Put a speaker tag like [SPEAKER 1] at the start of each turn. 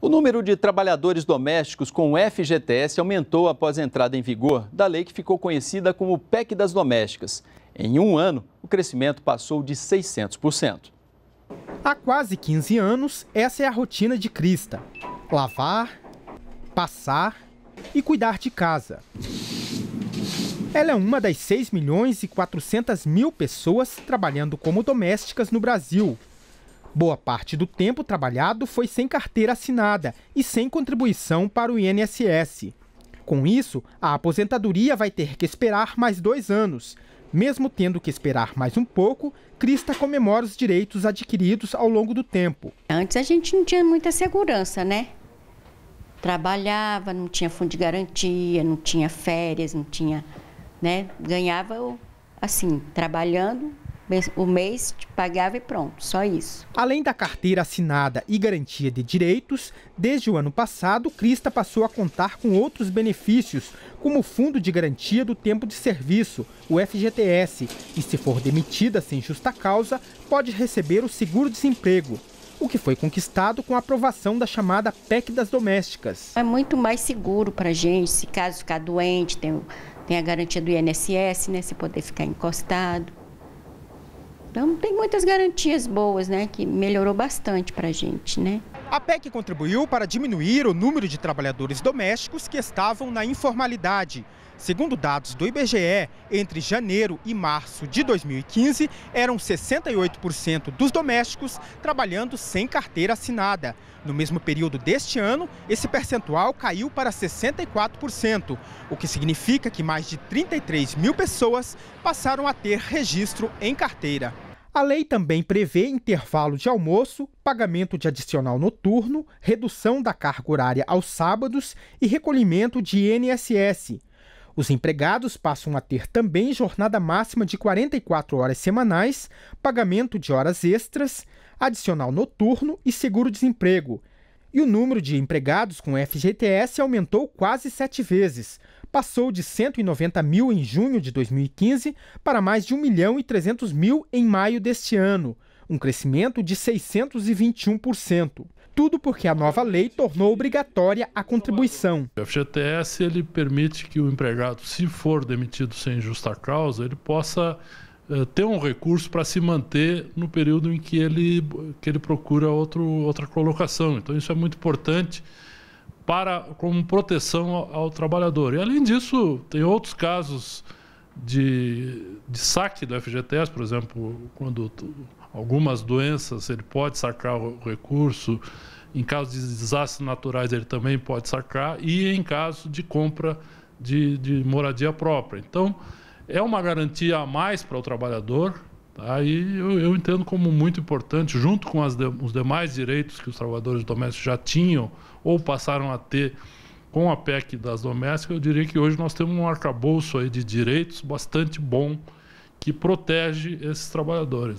[SPEAKER 1] O número de trabalhadores domésticos com FGTS aumentou após a entrada em vigor da lei que ficou conhecida como PEC das Domésticas. Em um ano, o crescimento passou de 600%. Há quase 15 anos, essa é a rotina de Crista: lavar, passar e cuidar de casa. Ela é uma das 6 milhões e 400 mil pessoas trabalhando como domésticas no Brasil Boa parte do tempo trabalhado foi sem carteira assinada e sem contribuição para o INSS. Com isso, a aposentadoria vai ter que esperar mais dois anos. Mesmo tendo que esperar mais um pouco, Crista comemora os direitos adquiridos ao longo do tempo.
[SPEAKER 2] Antes a gente não tinha muita segurança, né? Trabalhava, não tinha fundo de garantia, não tinha férias, não tinha. Né? Ganhava assim, trabalhando o mês pagava e pronto, só isso. Além da
[SPEAKER 1] carteira assinada e garantia de direitos, desde o ano passado, Crista passou a contar com outros benefícios, como o Fundo de Garantia do Tempo de Serviço, o FGTS, e se for demitida sem justa causa, pode receber o seguro-desemprego o que foi conquistado com a aprovação
[SPEAKER 2] da chamada PEC das domésticas. É muito mais seguro para a gente, se caso ficar doente, tem, tem a garantia do INSS, né, se poder ficar encostado. Então tem muitas garantias boas, né? Que melhorou bastante para a gente, né? A
[SPEAKER 1] PEC contribuiu para diminuir o número de trabalhadores domésticos que estavam na informalidade. Segundo dados do IBGE, entre janeiro e março de 2015, eram 68% dos domésticos trabalhando sem carteira assinada. No mesmo período deste ano, esse percentual caiu para 64%, o que significa que mais de 33 mil pessoas passaram a ter registro em carteira. A lei também prevê intervalo de almoço, pagamento de adicional noturno, redução da carga horária aos sábados e recolhimento de INSS. Os empregados passam a ter também jornada máxima de 44 horas semanais, pagamento de horas extras, adicional noturno e seguro-desemprego. E o número de empregados com FGTS aumentou quase sete vezes, passou de 190 mil em junho de 2015 para mais de 1 milhão e 300 mil em maio deste ano, um crescimento de 621%. Tudo porque a nova lei tornou obrigatória a contribuição.
[SPEAKER 3] O FGTS ele permite que o empregado, se for demitido sem justa causa, ele possa eh, ter um recurso para se manter no período em que ele, que ele procura outro, outra colocação. Então isso é muito importante para como proteção ao, ao trabalhador. E além disso, tem outros casos de, de saque do FGTS, por exemplo, quando algumas doenças ele pode sacar o recurso, em caso de desastres naturais ele também pode sacar e em caso de compra de, de moradia própria. Então, é uma garantia a mais para o trabalhador, Aí tá? eu, eu, entendo como muito importante, junto com de, os demais direitos que os trabalhadores domésticos já tinham ou passaram a ter com a PEC das domésticas, eu diria que hoje nós temos um arcabouço aí de direitos bastante bom que protege esses trabalhadores.